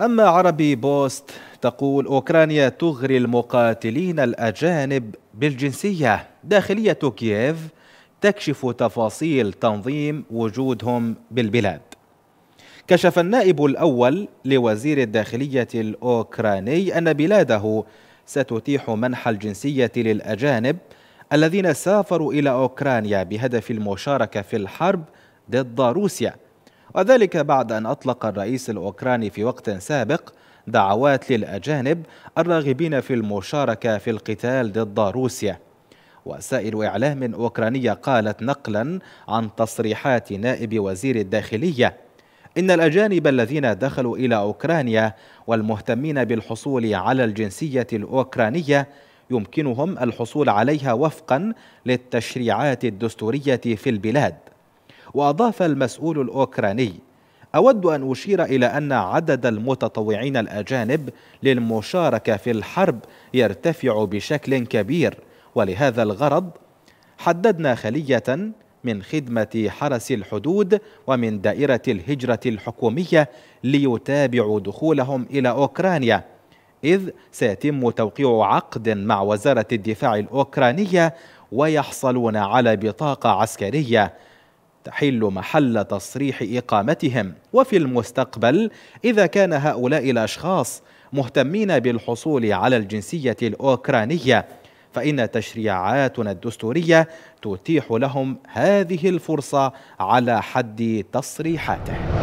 أما عربي بوست تقول أوكرانيا تغري المقاتلين الأجانب بالجنسية داخلية كييف تكشف تفاصيل تنظيم وجودهم بالبلاد كشف النائب الأول لوزير الداخلية الأوكراني أن بلاده ستتيح منح الجنسية للأجانب الذين سافروا إلى أوكرانيا بهدف المشاركة في الحرب ضد روسيا وذلك بعد أن أطلق الرئيس الأوكراني في وقت سابق دعوات للأجانب الراغبين في المشاركة في القتال ضد روسيا وسائل إعلام أوكرانية قالت نقلا عن تصريحات نائب وزير الداخلية إن الأجانب الذين دخلوا إلى أوكرانيا والمهتمين بالحصول على الجنسية الأوكرانية يمكنهم الحصول عليها وفقا للتشريعات الدستورية في البلاد وأضاف المسؤول الأوكراني أود أن أشير إلى أن عدد المتطوعين الأجانب للمشاركة في الحرب يرتفع بشكل كبير ولهذا الغرض حددنا خلية من خدمة حرس الحدود ومن دائرة الهجرة الحكومية ليتابعوا دخولهم إلى أوكرانيا إذ سيتم توقيع عقد مع وزارة الدفاع الأوكرانية ويحصلون على بطاقة عسكرية تحل محل تصريح إقامتهم وفي المستقبل إذا كان هؤلاء الأشخاص مهتمين بالحصول على الجنسية الأوكرانية فإن تشريعاتنا الدستورية تتيح لهم هذه الفرصة على حد تصريحاته